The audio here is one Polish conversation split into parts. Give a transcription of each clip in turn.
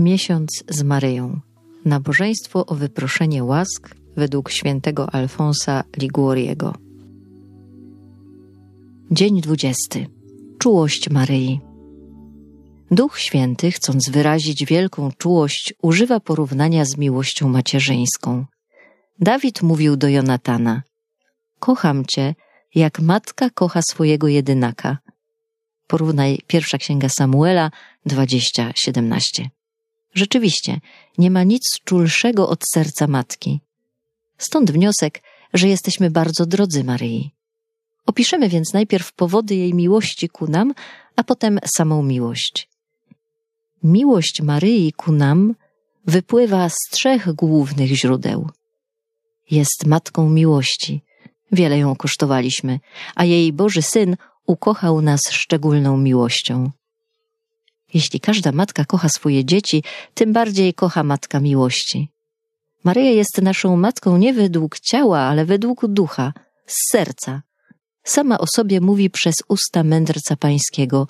Miesiąc z Maryją. Nabożeństwo o wyproszenie łask według świętego Alfonsa Liguoriego. Dzień 20. Czułość Maryi. Duch Święty, chcąc wyrazić wielką czułość, używa porównania z miłością macierzyńską. Dawid mówił do Jonatana: Kocham cię, jak matka kocha swojego jedynaka. Porównaj pierwsza księga Samuela 20:17. Rzeczywiście, nie ma nic czulszego od serca matki. Stąd wniosek, że jesteśmy bardzo drodzy Maryi. Opiszemy więc najpierw powody jej miłości ku nam, a potem samą miłość. Miłość Maryi ku nam wypływa z trzech głównych źródeł. Jest matką miłości. Wiele ją kosztowaliśmy, a jej Boży Syn ukochał nas szczególną miłością. Jeśli każda matka kocha swoje dzieci, tym bardziej kocha matka miłości. Maryja jest naszą matką nie według ciała, ale według ducha, z serca. Sama o sobie mówi przez usta mędrca pańskiego: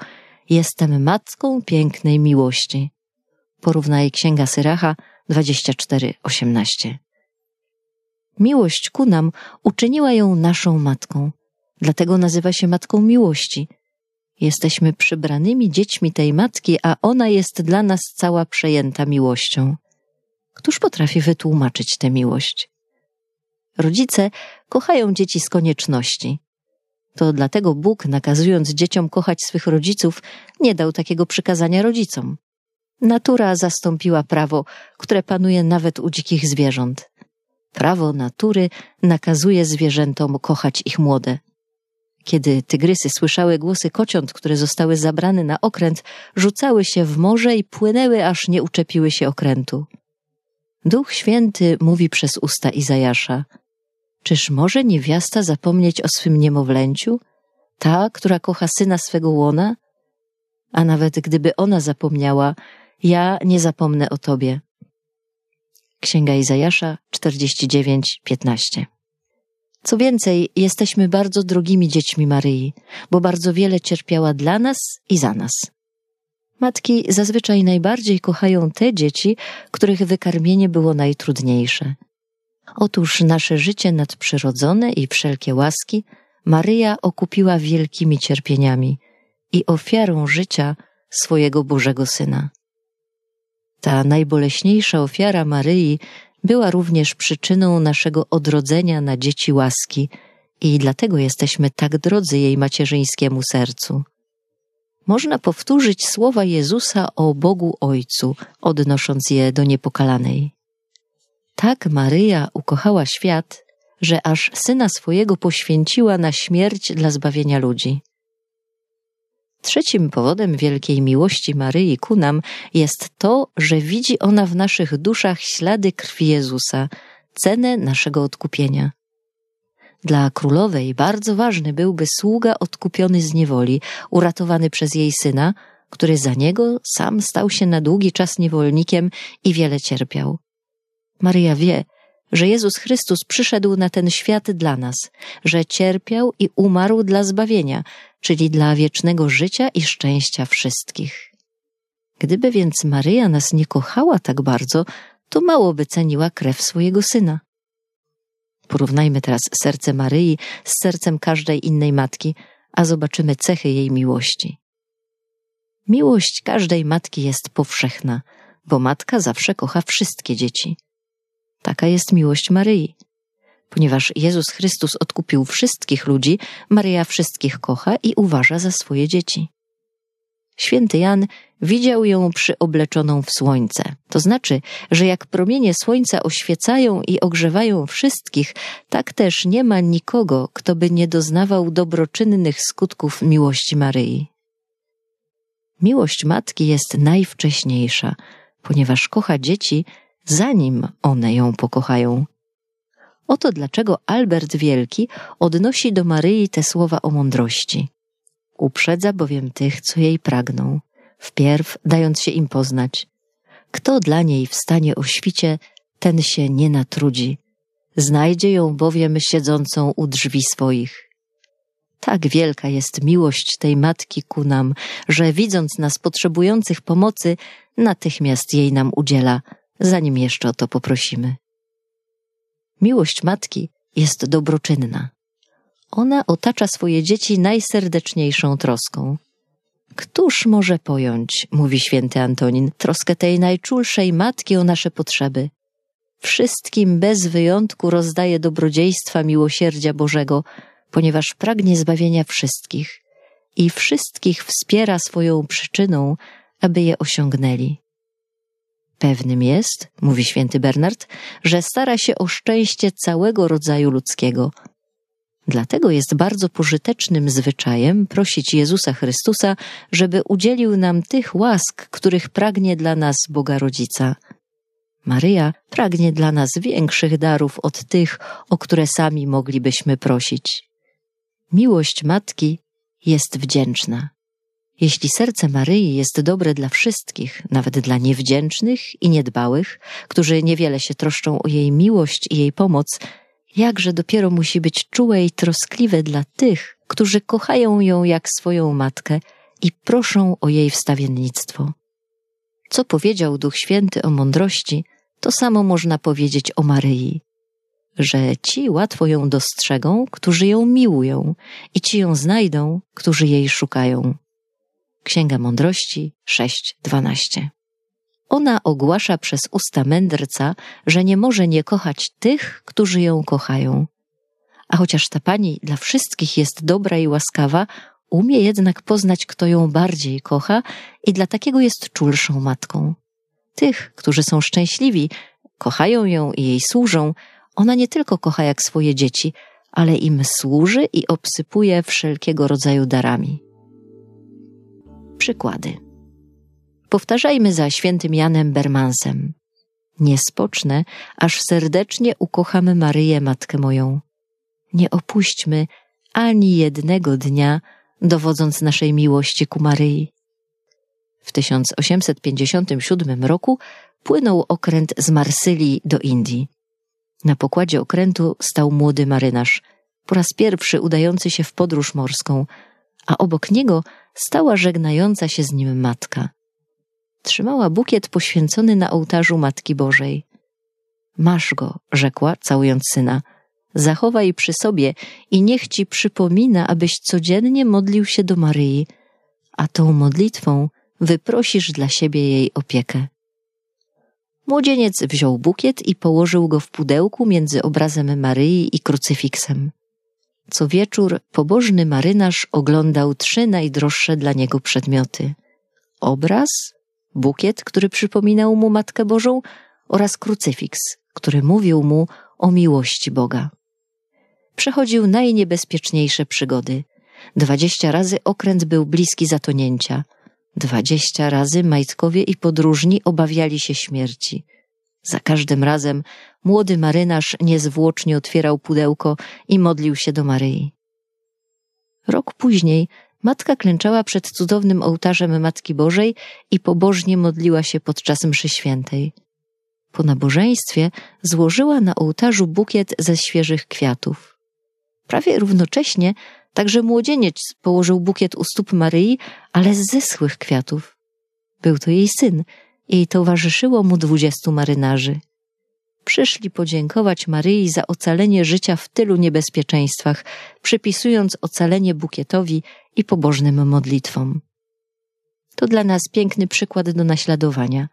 Jestem matką pięknej miłości. Porównaj Księga Syracha 24:18. Miłość ku nam uczyniła ją naszą matką. Dlatego nazywa się matką miłości – Jesteśmy przybranymi dziećmi tej matki, a ona jest dla nas cała przejęta miłością. Któż potrafi wytłumaczyć tę miłość? Rodzice kochają dzieci z konieczności. To dlatego Bóg, nakazując dzieciom kochać swych rodziców, nie dał takiego przykazania rodzicom. Natura zastąpiła prawo, które panuje nawet u dzikich zwierząt. Prawo natury nakazuje zwierzętom kochać ich młode. Kiedy tygrysy słyszały głosy kociąt, które zostały zabrane na okręt, rzucały się w morze i płynęły, aż nie uczepiły się okrętu. Duch Święty mówi przez usta Izajasza: Czyż może niewiasta zapomnieć o swym niemowlęciu, ta, która kocha syna swego łona? A nawet gdyby ona zapomniała, ja nie zapomnę o tobie. Księga Izajasza 49:15 co więcej, jesteśmy bardzo drogimi dziećmi Maryi, bo bardzo wiele cierpiała dla nas i za nas. Matki zazwyczaj najbardziej kochają te dzieci, których wykarmienie było najtrudniejsze. Otóż nasze życie nadprzyrodzone i wszelkie łaski Maryja okupiła wielkimi cierpieniami i ofiarą życia swojego Bożego Syna. Ta najboleśniejsza ofiara Maryi była również przyczyną naszego odrodzenia na dzieci łaski i dlatego jesteśmy tak drodzy jej macierzyńskiemu sercu. Można powtórzyć słowa Jezusa o Bogu Ojcu, odnosząc je do niepokalanej. Tak Maryja ukochała świat, że aż syna swojego poświęciła na śmierć dla zbawienia ludzi. Trzecim powodem wielkiej miłości Maryi ku nam jest to, że widzi ona w naszych duszach ślady krwi Jezusa, cenę naszego odkupienia. Dla królowej bardzo ważny byłby sługa odkupiony z niewoli, uratowany przez jej syna, który za niego sam stał się na długi czas niewolnikiem i wiele cierpiał. Maryja wie, że Jezus Chrystus przyszedł na ten świat dla nas, że cierpiał i umarł dla zbawienia, czyli dla wiecznego życia i szczęścia wszystkich. Gdyby więc Maryja nas nie kochała tak bardzo, to mało by ceniła krew swojego syna. Porównajmy teraz serce Maryi z sercem każdej innej matki, a zobaczymy cechy jej miłości. Miłość każdej matki jest powszechna, bo matka zawsze kocha wszystkie dzieci. Taka jest miłość Maryi. Ponieważ Jezus Chrystus odkupił wszystkich ludzi, Maryja wszystkich kocha i uważa za swoje dzieci. Święty Jan widział ją przyobleczoną w słońce. To znaczy, że jak promienie słońca oświecają i ogrzewają wszystkich, tak też nie ma nikogo, kto by nie doznawał dobroczynnych skutków miłości Maryi. Miłość matki jest najwcześniejsza, ponieważ kocha dzieci, zanim one ją pokochają. Oto dlaczego Albert Wielki odnosi do Maryi te słowa o mądrości. Uprzedza bowiem tych, co jej pragną, wpierw dając się im poznać. Kto dla niej wstanie o świcie, ten się nie natrudzi. Znajdzie ją bowiem siedzącą u drzwi swoich. Tak wielka jest miłość tej matki ku nam, że widząc nas potrzebujących pomocy, natychmiast jej nam udziela, zanim jeszcze o to poprosimy. Miłość matki jest dobroczynna. Ona otacza swoje dzieci najserdeczniejszą troską. Któż może pojąć, mówi święty Antonin, troskę tej najczulszej matki o nasze potrzeby? Wszystkim bez wyjątku rozdaje dobrodziejstwa miłosierdzia Bożego, ponieważ pragnie zbawienia wszystkich i wszystkich wspiera swoją przyczyną, aby je osiągnęli. Pewnym jest, mówi święty Bernard, że stara się o szczęście całego rodzaju ludzkiego. Dlatego jest bardzo pożytecznym zwyczajem prosić Jezusa Chrystusa, żeby udzielił nam tych łask, których pragnie dla nas Boga Rodzica. Maryja pragnie dla nas większych darów od tych, o które sami moglibyśmy prosić. Miłość matki jest wdzięczna. Jeśli serce Maryi jest dobre dla wszystkich, nawet dla niewdzięcznych i niedbałych, którzy niewiele się troszczą o jej miłość i jej pomoc, jakże dopiero musi być czułe i troskliwe dla tych, którzy kochają ją jak swoją matkę i proszą o jej wstawiennictwo. Co powiedział Duch Święty o mądrości, to samo można powiedzieć o Maryi że ci łatwo ją dostrzegą, którzy ją miłują, i ci ją znajdą, którzy jej szukają. Księga Mądrości 6:12. Ona ogłasza przez usta mędrca, że nie może nie kochać tych, którzy ją kochają. A chociaż ta pani dla wszystkich jest dobra i łaskawa, umie jednak poznać, kto ją bardziej kocha i dla takiego jest czulszą matką. Tych, którzy są szczęśliwi, kochają ją i jej służą, ona nie tylko kocha jak swoje dzieci, ale im służy i obsypuje wszelkiego rodzaju darami przykłady. Powtarzajmy za świętym Janem Bermansem. Nie spocznę, aż serdecznie ukocham Maryję, matkę moją. Nie opuśćmy ani jednego dnia, dowodząc naszej miłości ku Maryi. W 1857 roku płynął okręt z Marsylii do Indii. Na pokładzie okrętu stał młody marynarz, po raz pierwszy udający się w podróż morską, a obok niego stała żegnająca się z nim matka. Trzymała bukiet poświęcony na ołtarzu Matki Bożej. Masz go, rzekła, całując syna. Zachowaj przy sobie i niech ci przypomina, abyś codziennie modlił się do Maryi, a tą modlitwą wyprosisz dla siebie jej opiekę. Młodzieniec wziął bukiet i położył go w pudełku między obrazem Maryi i krucyfiksem. Co wieczór pobożny marynarz oglądał trzy najdroższe dla niego przedmioty: obraz, bukiet, który przypominał mu Matkę Bożą, oraz krucyfiks, który mówił mu o miłości Boga. Przechodził najniebezpieczniejsze przygody. Dwadzieścia razy okręt był bliski zatonięcia. Dwadzieścia razy majtkowie i podróżni obawiali się śmierci. Za każdym razem młody marynarz niezwłocznie otwierał pudełko i modlił się do Maryi. Rok później matka klęczała przed cudownym ołtarzem Matki Bożej i pobożnie modliła się podczas mszy świętej. Po nabożeństwie złożyła na ołtarzu bukiet ze świeżych kwiatów. Prawie równocześnie także młodzieniec położył bukiet u stóp Maryi, ale z zeschłych kwiatów. Był to jej syn – i towarzyszyło mu dwudziestu marynarzy. Przyszli podziękować Maryi za ocalenie życia w tylu niebezpieczeństwach, przypisując ocalenie bukietowi i pobożnym modlitwom. To dla nas piękny przykład do naśladowania.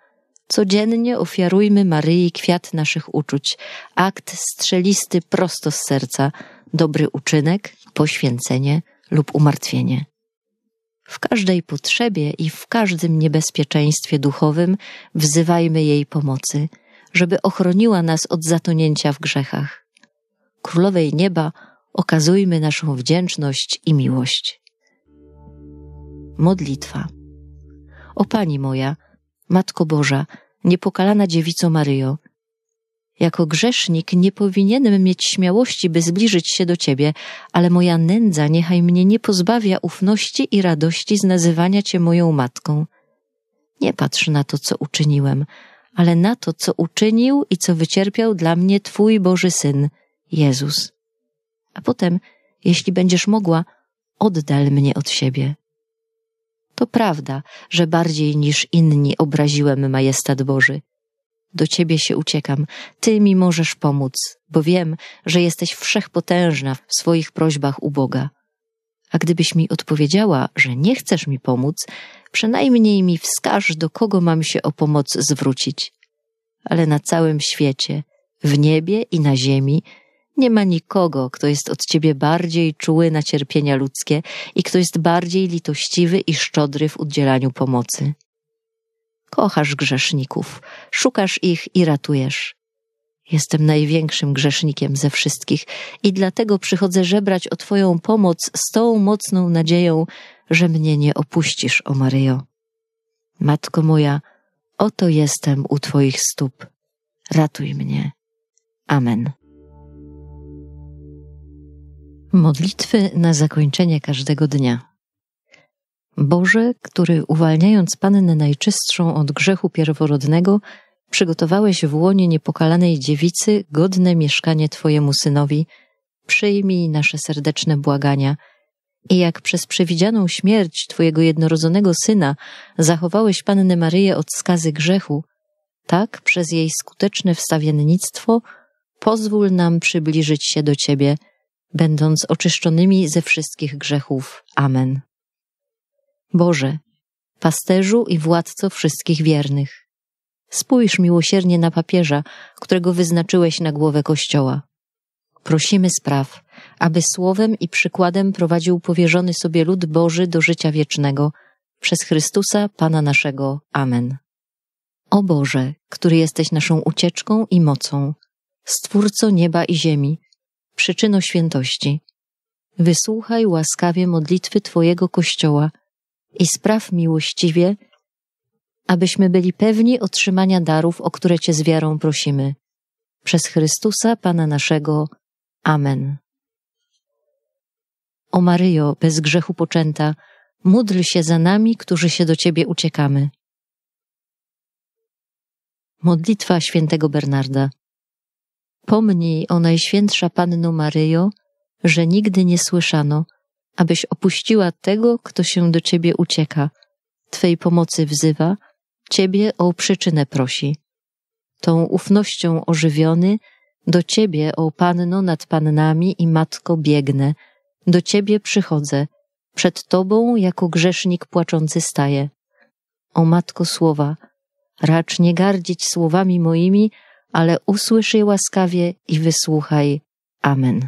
Codziennie ofiarujmy Maryi kwiat naszych uczuć, akt strzelisty prosto z serca, dobry uczynek, poświęcenie lub umartwienie. W każdej potrzebie i w każdym niebezpieczeństwie duchowym wzywajmy jej pomocy, żeby ochroniła nas od zatonięcia w grzechach. Królowej Nieba okazujmy naszą wdzięczność i miłość. Modlitwa. O Pani moja, Matko Boża, niepokalana dziewico Maryjo, jako grzesznik nie powinienem mieć śmiałości, by zbliżyć się do Ciebie, ale moja nędza niechaj mnie nie pozbawia ufności i radości z nazywania Cię moją matką. Nie patrz na to, co uczyniłem, ale na to, co uczynił i co wycierpiał dla mnie Twój Boży Syn, Jezus. A potem, jeśli będziesz mogła, oddal mnie od siebie. To prawda, że bardziej niż inni obraziłem majestat Boży do Ciebie się uciekam. Ty mi możesz pomóc, bo wiem, że jesteś wszechpotężna w swoich prośbach u Boga. A gdybyś mi odpowiedziała, że nie chcesz mi pomóc, przynajmniej mi wskaż, do kogo mam się o pomoc zwrócić. Ale na całym świecie, w niebie i na ziemi, nie ma nikogo, kto jest od ciebie bardziej czuły na cierpienia ludzkie i kto jest bardziej litościwy i szczodry w udzielaniu pomocy. Kochasz grzeszników, szukasz ich i ratujesz. Jestem największym grzesznikiem ze wszystkich i dlatego przychodzę żebrać o Twoją pomoc z tą mocną nadzieją, że mnie nie opuścisz, o Maryjo. Matko moja, oto jestem u Twoich stóp. Ratuj mnie. Amen. Modlitwy na zakończenie każdego dnia. Boże, który uwalniając Pannę Najczystszą od grzechu pierworodnego, przygotowałeś w łonie niepokalanej dziewicy godne mieszkanie Twojemu synowi, przyjmij nasze serdeczne błagania. I jak przez przewidzianą śmierć Twojego jednorodzonego syna zachowałeś Pannę Maryję od skazy grzechu, tak przez jej skuteczne wstawiennictwo pozwól nam przybliżyć się do Ciebie, będąc oczyszczonymi ze wszystkich grzechów. Amen. Boże, pasterzu i władco wszystkich wiernych. Spójrz miłosiernie na papieża, którego wyznaczyłeś na głowę Kościoła. Prosimy spraw, aby słowem i przykładem prowadził powierzony sobie lud Boży do życia wiecznego, przez Chrystusa, Pana naszego. Amen. O Boże, który jesteś naszą ucieczką i mocą, Stwórco nieba i ziemi, przyczyno świętości, wysłuchaj łaskawie modlitwy Twojego Kościoła – i spraw miłościwie, abyśmy byli pewni otrzymania darów, o które Cię z wiarą prosimy. Przez Chrystusa, Pana naszego. Amen. O Maryjo, bez grzechu poczęta, módl się za nami, którzy się do Ciebie uciekamy. Modlitwa świętego Bernarda. Pomnij o Najświętsza Panno Maryjo, że nigdy nie słyszano, abyś opuściła tego, kto się do ciebie ucieka, twej pomocy wzywa, ciebie o przyczynę prosi. Tą ufnością ożywiony, do ciebie, o panno nad pannami i matko, biegnę, do ciebie przychodzę, przed tobą jako grzesznik płaczący staję. O matko słowa, racz nie gardzić słowami moimi, ale usłyszy łaskawie i wysłuchaj. Amen.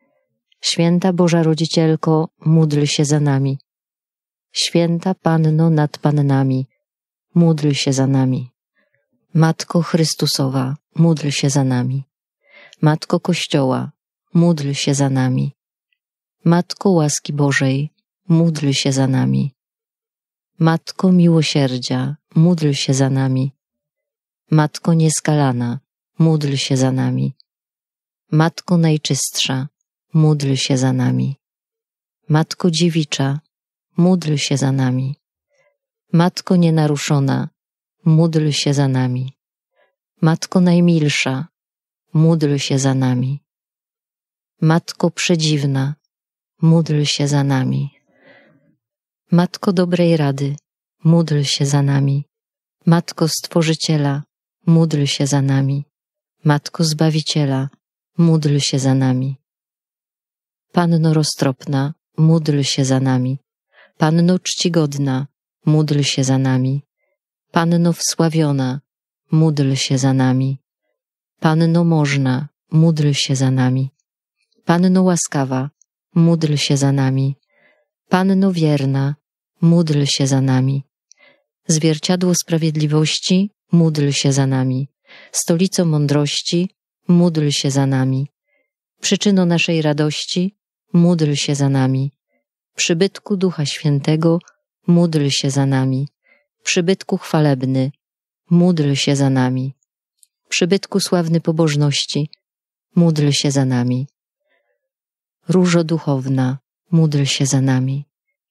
Święta Boża Rodzicielko, módl się za nami. Święta Panno nad Pannami, módl się za nami. Matko Chrystusowa, módl się za nami. Matko Kościoła, módl się za nami. Matko łaski Bożej, módl się za nami. Matko miłosierdzia, módl się za nami. Matko nieskalana, módl się za nami. Matko najczystsza, módl się za nami. Matko Dziewicza, módl się za nami. Matko Nienaruszona, módl się za nami. Matko Najmilsza, módl się za nami. Matko Przedziwna, módl się za nami. Matko Dobrej Rady, módl się za nami. Matko Stworzyciela, módl się za nami. Matko Zbawiciela, módl się za nami. Panno roztropna, módl się za nami. Panno czcigodna, módl się za nami. Panno wsławiona, módl się za nami. Panno można, módl się za nami. Panno łaskawa, módl się za nami. Panno wierna, módl się za nami. Zwierciadło sprawiedliwości, módl się za nami. Stolico mądrości, módl się za nami. Przyczyno naszej radości, módl się za nami. Przybytku Ducha Świętego, módl się za nami. Przybytku chwalebny, módl się za nami. Przybytku sławny pobożności, módl się za nami. Różo duchowna, módl się za nami.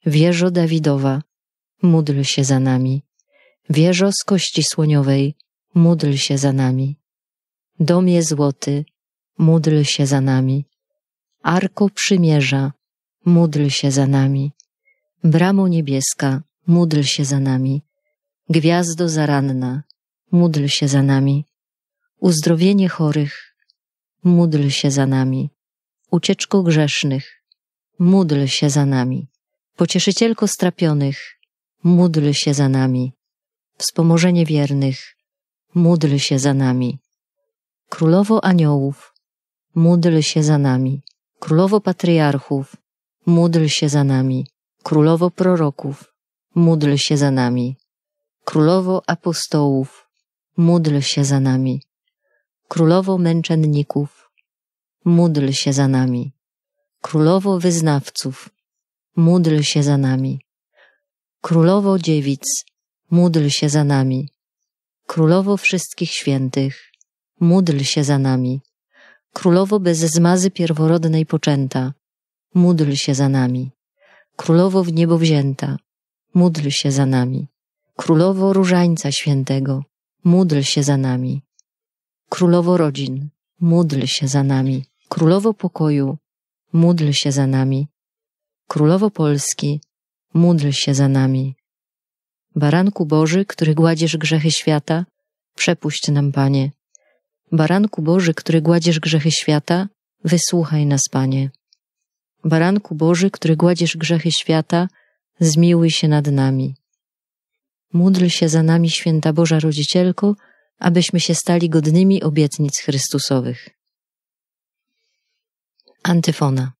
Wieżo Dawidowa, módl się za nami. Wieżo z kości słoniowej, módl się za nami. Domie złoty, módl się za nami. Arko Przymierza, módl się za nami. Bramo niebieska, módl się za nami. Gwiazdo zaranna, módl się za nami. Uzdrowienie chorych, módl się za nami. Ucieczko grzesznych, módl się za nami. Pocieszycielko strapionych, módl się za nami. Wspomożenie wiernych, módl się za nami. Królowo aniołów, módl się za nami. Królowo patriarchów, módl się za nami. Królowo proroków, módl się za nami. Królowo apostołów, módl się za nami. Królowo męczenników, módl się za nami. Królowo wyznawców, módl się za nami. Królowo dziewic, módl się za nami. Królowo wszystkich świętych, módl się za nami. Królowo bez zmazy pierworodnej poczęta, módl się za nami. Królowo w niebo wzięta, módl się za nami. Królowo Różańca Świętego, módl się za nami. Królowo Rodzin, módl się za nami. Królowo Pokoju, módl się za nami. Królowo Polski, módl się za nami. Baranku Boży, który gładzisz grzechy świata, przepuść nam, Panie. Baranku Boży, który gładzisz grzechy świata, wysłuchaj nas, Panie. Baranku Boży, który gładzisz grzechy świata, zmiłuj się nad nami. Módl się za nami, święta Boża Rodzicielko, abyśmy się stali godnymi obietnic Chrystusowych. Antyfona.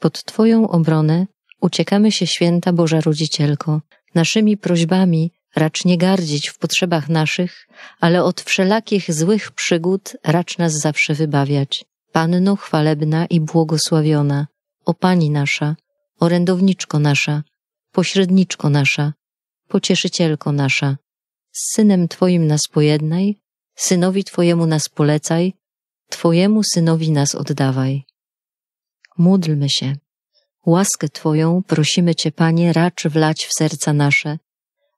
Pod Twoją obronę uciekamy się, święta Boża Rodzicielko, naszymi prośbami Racz nie gardzić w potrzebach naszych, ale od wszelakich złych przygód racz nas zawsze wybawiać. Panno chwalebna i błogosławiona, o Pani nasza, orędowniczko nasza, pośredniczko nasza, pocieszycielko nasza, z Synem Twoim nas pojednaj, Synowi Twojemu nas polecaj, Twojemu Synowi nas oddawaj. Módlmy się. Łaskę Twoją prosimy Cię, Panie, racz wlać w serca nasze,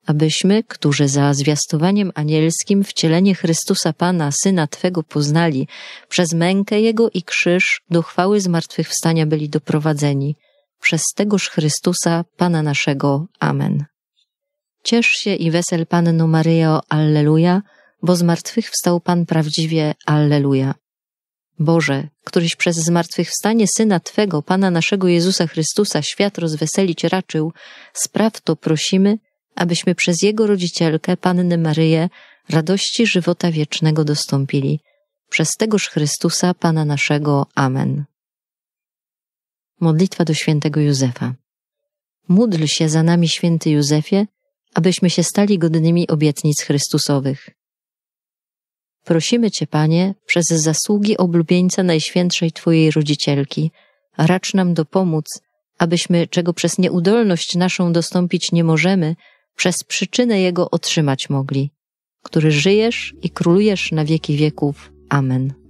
abyśmy, którzy za zwiastowaniem anielskim wcielenie Chrystusa Pana, Syna Twego poznali, przez mękę Jego i krzyż do chwały zmartwychwstania byli doprowadzeni. Przez tegoż Chrystusa, Pana naszego. Amen. Ciesz się i wesel Panno Maryjo, Alleluja, bo zmartwychwstał Pan prawdziwie, Alleluja. Boże, któryś przez zmartwychwstanie Syna Twego, Pana naszego Jezusa Chrystusa, świat rozweselić raczył, spraw to prosimy, abyśmy przez Jego rodzicielkę, Pannę Maryję, radości żywota wiecznego dostąpili. Przez tegoż Chrystusa, Pana naszego. Amen. Modlitwa do świętego Józefa. Módl się za nami, święty Józefie, abyśmy się stali godnymi obietnic Chrystusowych. Prosimy Cię, Panie, przez zasługi oblubieńca Najświętszej Twojej Rodzicielki, racz nam dopomóc, abyśmy, czego przez nieudolność naszą dostąpić nie możemy, przez przyczynę jego otrzymać mogli, który żyjesz i królujesz na wieki wieków. Amen.